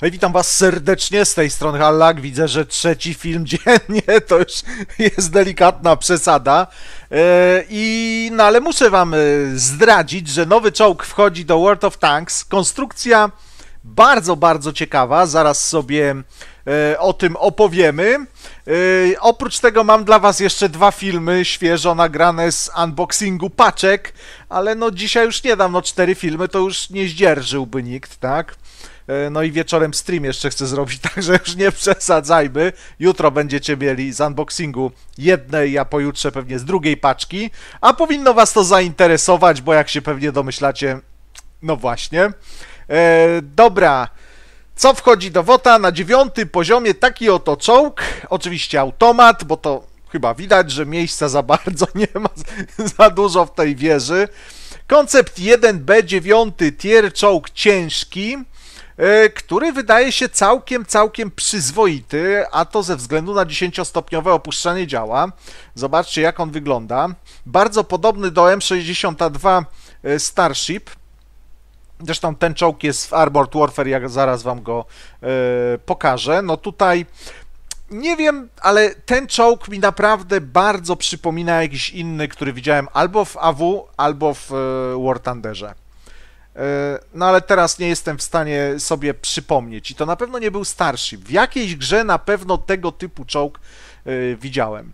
Hej, no witam Was serdecznie z tej strony Hallak. Widzę, że trzeci film dziennie to już jest delikatna przesada. E, I, no ale muszę Wam e, zdradzić, że nowy czołg wchodzi do World of Tanks. Konstrukcja bardzo, bardzo ciekawa. Zaraz sobie e, o tym opowiemy. Oprócz tego mam dla Was jeszcze dwa filmy świeżo nagrane z unboxingu paczek, ale no dzisiaj już nie dam, no cztery filmy to już nie zdzierżyłby nikt, tak? E, no i wieczorem stream jeszcze chcę zrobić, także już nie przesadzajmy. Jutro będziecie mieli z unboxingu jednej, a pojutrze pewnie z drugiej paczki. A powinno Was to zainteresować, bo jak się pewnie domyślacie, no właśnie. E, dobra. Co wchodzi do WOTA? Na dziewiątym poziomie taki oto czołg. Oczywiście automat, bo to chyba widać, że miejsca za bardzo nie ma, za dużo w tej wieży. Koncept 1B9, tier czołg ciężki. E, który wydaje się całkiem, całkiem przyzwoity, a to ze względu na 10-stopniowe opuszczanie działa. Zobaczcie, jak on wygląda. Bardzo podobny do M62 e, Starship. Zresztą ten czołg jest w Armored Warfare, jak zaraz wam go e, pokażę. No tutaj nie wiem, ale ten czołg mi naprawdę bardzo przypomina jakiś inny, który widziałem albo w AW, albo w War Thunderze. E, no ale teraz nie jestem w stanie sobie przypomnieć. I to na pewno nie był starszy. W jakiejś grze na pewno tego typu czołg e, widziałem.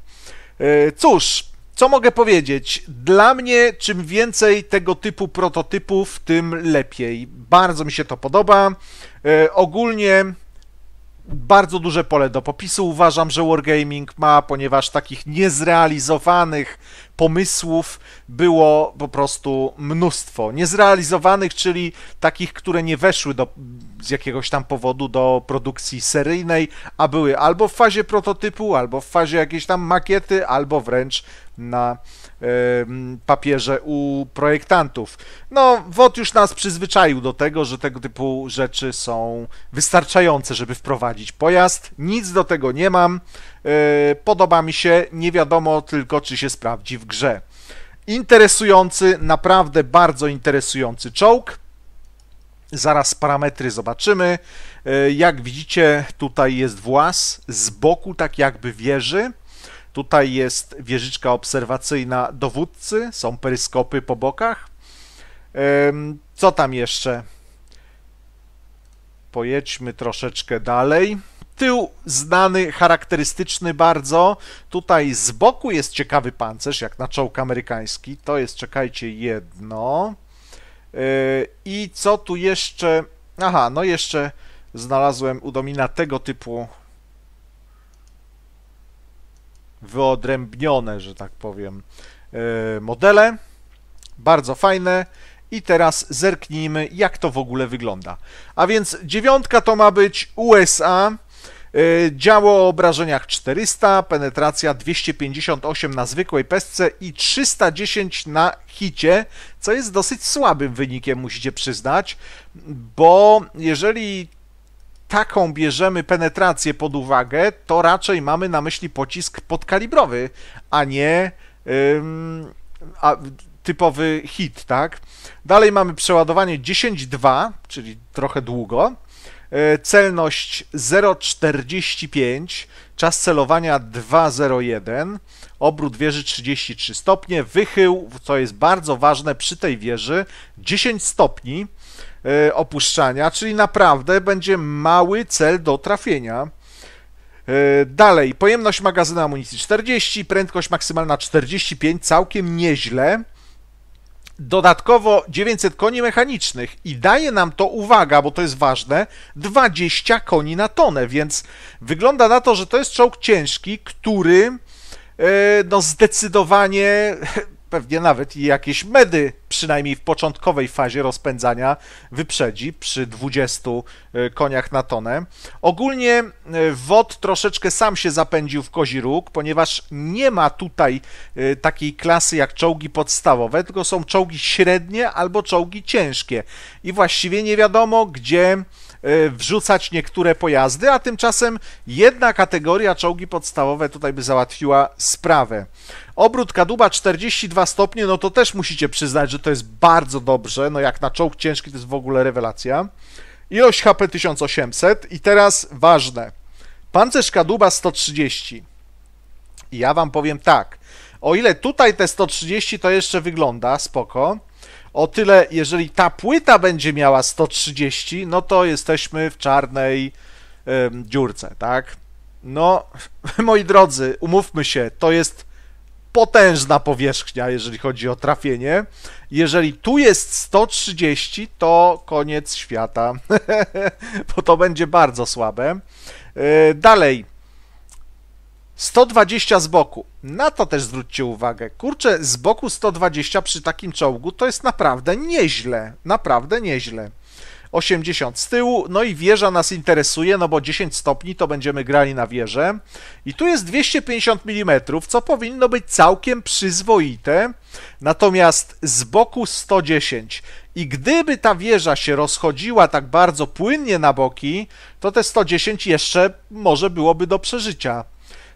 E, cóż, co mogę powiedzieć? Dla mnie czym więcej tego typu prototypów, tym lepiej. Bardzo mi się to podoba. Ogólnie bardzo duże pole do popisu uważam, że Wargaming ma, ponieważ takich niezrealizowanych pomysłów było po prostu mnóstwo. Niezrealizowanych, czyli takich, które nie weszły do, z jakiegoś tam powodu do produkcji seryjnej, a były albo w fazie prototypu, albo w fazie jakiejś tam makiety, albo wręcz na y, papierze u projektantów. No, WOT już nas przyzwyczaił do tego, że tego typu rzeczy są wystarczające, żeby wprowadzić pojazd. Nic do tego nie mam. Y, podoba mi się, nie wiadomo tylko, czy się sprawdzi w grze. Interesujący, naprawdę bardzo interesujący czołg. Zaraz parametry zobaczymy. E, jak widzicie, tutaj jest włas z boku, tak jakby wieży. Tutaj jest wieżyczka obserwacyjna dowódcy, są peryskopy po bokach. Co tam jeszcze? Pojedźmy troszeczkę dalej. Tył znany, charakterystyczny bardzo. Tutaj z boku jest ciekawy pancerz, jak na czołg amerykański. To jest, czekajcie, jedno. Yy, I co tu jeszcze? Aha, no jeszcze znalazłem u Domina tego typu wyodrębnione, że tak powiem, yy, modele. Bardzo fajne. I teraz zerknijmy, jak to w ogóle wygląda. A więc dziewiątka to ma być USA, E, działo o obrażeniach 400, penetracja 258 na zwykłej pestce i 310 na hicie, co jest dosyć słabym wynikiem, musicie przyznać, bo jeżeli taką bierzemy penetrację pod uwagę, to raczej mamy na myśli pocisk podkalibrowy, a nie ym, a, typowy hit, tak? Dalej mamy przeładowanie 10,2, czyli trochę długo. E, celność 0,45, czas celowania 2,01, obrót wieży 33 stopnie, wychył, co jest bardzo ważne przy tej wieży, 10 stopni e, opuszczania, czyli naprawdę będzie mały cel do trafienia. E, dalej, pojemność magazynu amunicji 40, prędkość maksymalna 45, całkiem nieźle. Dodatkowo 900 koni mechanicznych i daje nam to, uwaga, bo to jest ważne, 20 koni na tonę, więc wygląda na to, że to jest czołg ciężki, który e, no zdecydowanie pewnie nawet i jakieś medy, przynajmniej w początkowej fazie rozpędzania, wyprzedzi przy 20 e, koniach na tonę. Ogólnie e, WOD troszeczkę sam się zapędził w kozi róg, ponieważ nie ma tutaj e, takiej klasy jak czołgi podstawowe, tylko są czołgi średnie albo czołgi ciężkie. I właściwie nie wiadomo, gdzie E, wrzucać niektóre pojazdy, a tymczasem jedna kategoria czołgi podstawowe tutaj by załatwiła sprawę. Obrót kadłuba 42 stopnie, no to też musicie przyznać, że to jest bardzo dobrze, no jak na czołg ciężki to jest w ogóle rewelacja. Ilość HP 1800 i teraz ważne, pancerz kadłuba 130. I ja wam powiem tak, o ile tutaj te 130 to jeszcze wygląda spoko, o tyle, jeżeli ta płyta będzie miała 130, no to jesteśmy w czarnej dziurce, tak? No, moi drodzy, umówmy się, to jest potężna powierzchnia, jeżeli chodzi o trafienie. Jeżeli tu jest 130, to koniec świata, bo to będzie bardzo słabe. E, dalej, 120 z boku. Na to też zwróćcie uwagę. Kurczę, z boku 120 przy takim czołgu to jest naprawdę nieźle. Naprawdę nieźle. 80 z tyłu, no i wieża nas interesuje, no bo 10 stopni to będziemy grali na wieżę. I tu jest 250 mm, co powinno być całkiem przyzwoite, natomiast z boku 110. I gdyby ta wieża się rozchodziła tak bardzo płynnie na boki, to te 110 jeszcze może byłoby do przeżycia.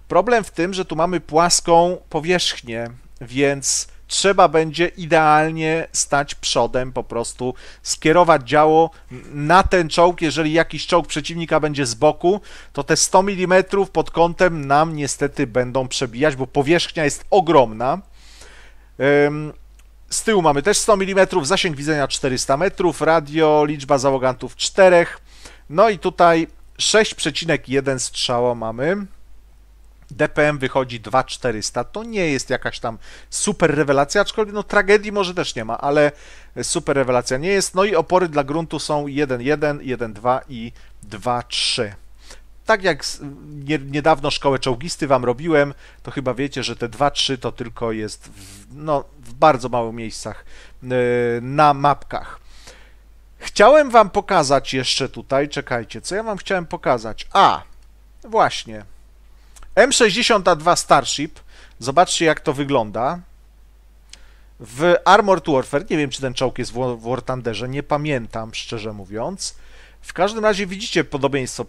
Problem w tym, że tu mamy płaską powierzchnię, więc trzeba będzie idealnie stać przodem, po prostu skierować działo na ten czołg. Jeżeli jakiś czołg przeciwnika będzie z boku, to te 100 mm pod kątem nam niestety będą przebijać, bo powierzchnia jest ogromna. Z tyłu mamy też 100 mm, zasięg widzenia 400 metrów, radio, liczba załogantów 4. No i tutaj 6,1 strzało mamy. DPM wychodzi 2400. To nie jest jakaś tam super rewelacja, aczkolwiek no tragedii może też nie ma, ale super rewelacja nie jest. No i opory dla gruntu są 1.1, 1.2 i 2.3. Tak jak niedawno szkołę czołgisty wam robiłem, to chyba wiecie, że te 2-3 to tylko jest w, no, w bardzo małych miejscach e, na mapkach. Chciałem wam pokazać jeszcze tutaj, czekajcie, co ja wam chciałem pokazać? A, właśnie, M62 Starship. Zobaczcie, jak to wygląda. W Armored Warfare, nie wiem, czy ten czołg jest w War Thunderze, nie pamiętam, szczerze mówiąc. W każdym razie widzicie podobieństwo,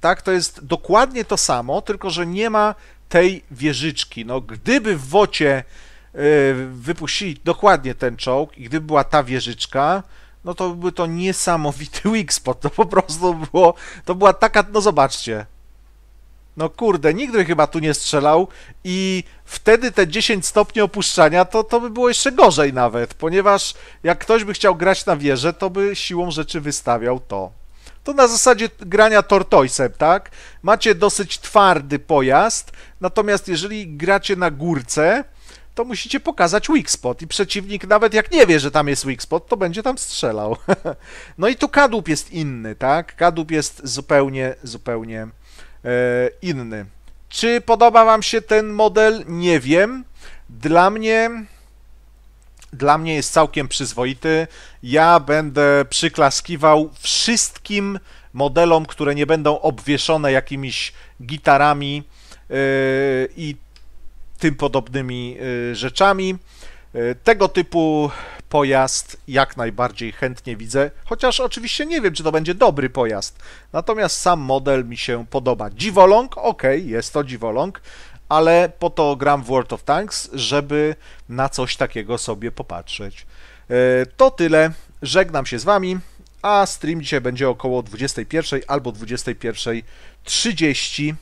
tak? To jest dokładnie to samo, tylko że nie ma tej wieżyczki. No, gdyby w wocie y, wypuścili dokładnie ten czołg i gdyby była ta wieżyczka, no to byłby to niesamowity Wixpot. To po prostu było, to była taka, no zobaczcie, no kurde, nigdy chyba tu nie strzelał i wtedy te 10 stopni opuszczania to, to by było jeszcze gorzej nawet, ponieważ jak ktoś by chciał grać na wieżę, to by siłą rzeczy wystawiał to. To na zasadzie grania tortoisem, tak? Macie dosyć twardy pojazd, natomiast jeżeli gracie na górce, to musicie pokazać weak spot i przeciwnik nawet jak nie wie, że tam jest weak spot, to będzie tam strzelał. no i tu kadłub jest inny, tak? Kadłub jest zupełnie, zupełnie E, inny. Czy podoba Wam się ten model? Nie wiem. Dla mnie dla mnie jest całkiem przyzwoity. Ja będę przyklaskiwał wszystkim modelom, które nie będą obwieszone jakimiś gitarami e, i tym podobnymi e, rzeczami. Tego typu pojazd jak najbardziej chętnie widzę, chociaż oczywiście nie wiem, czy to będzie dobry pojazd. Natomiast sam model mi się podoba. Dziwoląg, ok, jest to dziwoląg, ale po to gram w World of Tanks, żeby na coś takiego sobie popatrzeć. E, to tyle, żegnam się z Wami, a stream dzisiaj będzie około 21 albo 21.30.